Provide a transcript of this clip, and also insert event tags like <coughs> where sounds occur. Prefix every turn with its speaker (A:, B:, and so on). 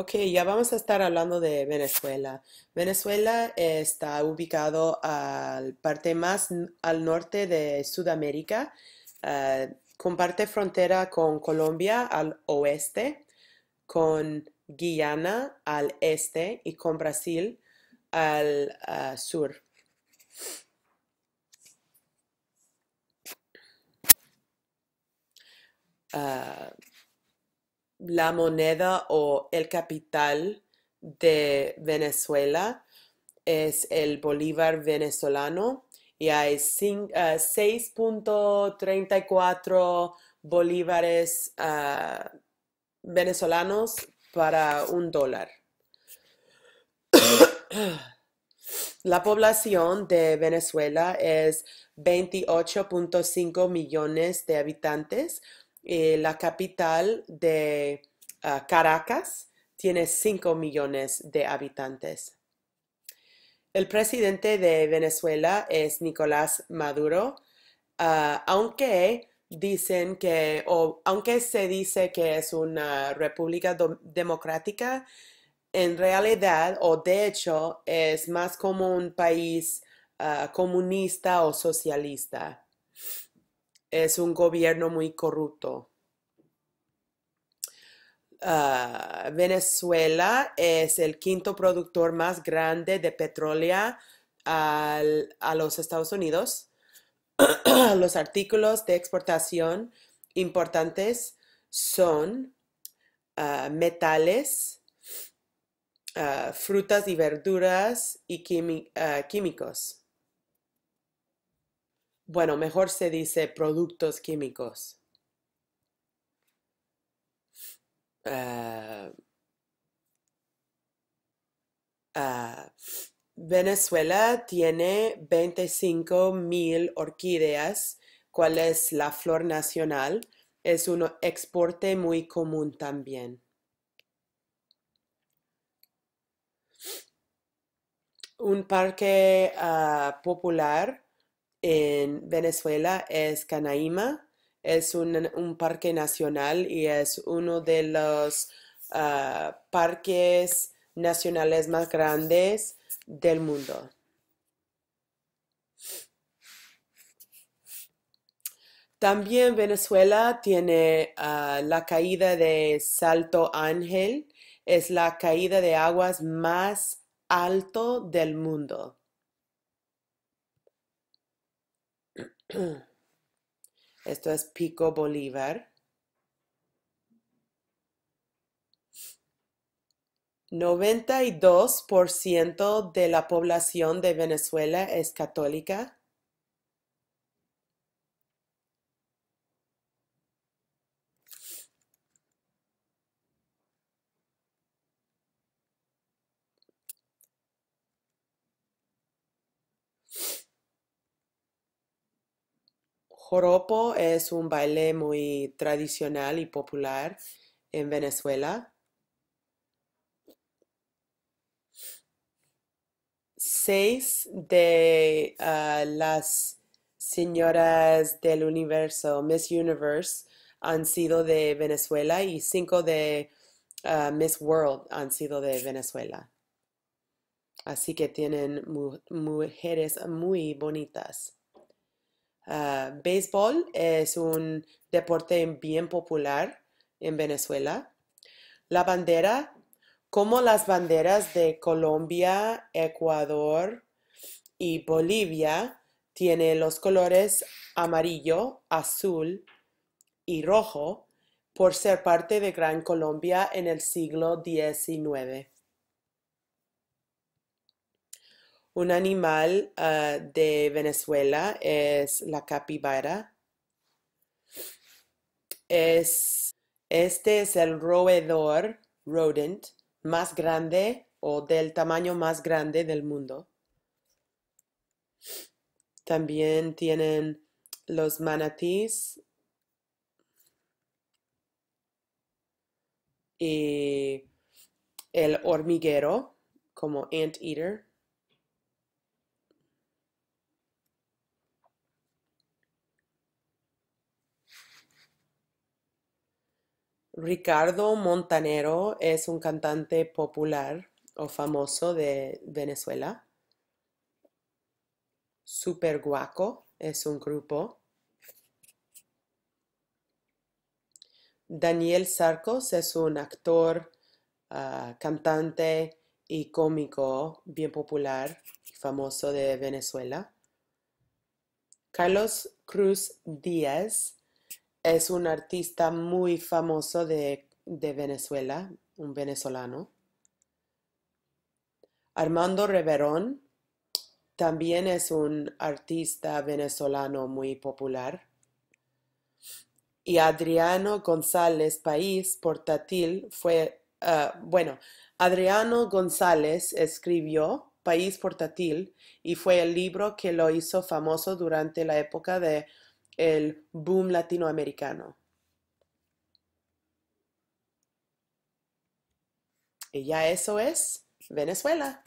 A: Ok, ya vamos a estar hablando de Venezuela. Venezuela está ubicado al parte más al norte de Sudamérica. Ah, comparte frontera con Colombia al oeste, con Guyana al este y con Brasil al ah, sur. la moneda o el capital de Venezuela es el bolívar venezolano y hay 6.34 ah, bolívares ah, venezolanos para un dólar. <coughs> La población de Venezuela es 28.5 millones de habitantes, eh, la capital de ah, Caracas tiene 5 millones de habitantes. El presidente de Venezuela es Nicolás Maduro, ah, aunque dicen que, o aunque se dice que es una república democrática, en realidad o de hecho es más como un país ah, comunista o socialista es un gobierno muy corrupto. Ah, Venezuela es el quinto productor más grande de petróleo a los Estados Unidos. <clears throat> los artículos de exportación importantes son ah, metales, ah, frutas y verduras y químicos bueno, mejor se dice productos químicos. Ah, ah, Venezuela tiene 25 mil orquídeas, cual es la flor nacional. Es un exporte muy común también. Un parque ah, popular en Venezuela es Canaima, es un, parque nacional y es uno de los ah, parques nacionales más grandes del mundo. También Venezuela tiene ah, la caída de Salto Ángel, es la caída de aguas más alto del mundo. <clears throat> Esto es Pico Bolívar. Noventa y dos de la población de Venezuela es católica. Joropo es un baile muy tradicional y popular en Venezuela. Seis de ah, las señoras del universo, Miss Universe, han sido de Venezuela y cinco de ah, Miss World han sido de Venezuela. Así que tienen mujeres muy bonitas. Baseball ah, béisbol es un deporte bien popular en Venezuela. La bandera, como las banderas de Colombia, Ecuador y Bolivia, tiene los colores amarillo, azul y rojo por ser parte de Gran Colombia en el siglo XIX. Un animal ah, de Venezuela es la capibara. Es, este es el roedor, rodent, más grande o del tamaño más grande del mundo. También tienen los manatís y el hormiguero como eater. Ricardo Montanero es un cantante popular o famoso de Venezuela. Super Guaco es un grupo. Daniel Sarcos es un actor, ah, cantante y cómico bien popular y famoso de Venezuela. Carlos Cruz Díaz es un artista muy famoso de, Venezuela, un venezolano. Armando Reverón también es un artista venezolano muy popular. Y Adriano González País Portátil fue, ah, bueno, Adriano González escribió País Portátil y fue el libro que lo hizo famoso durante la época de el boom latinoamericano. Y ya eso es Venezuela.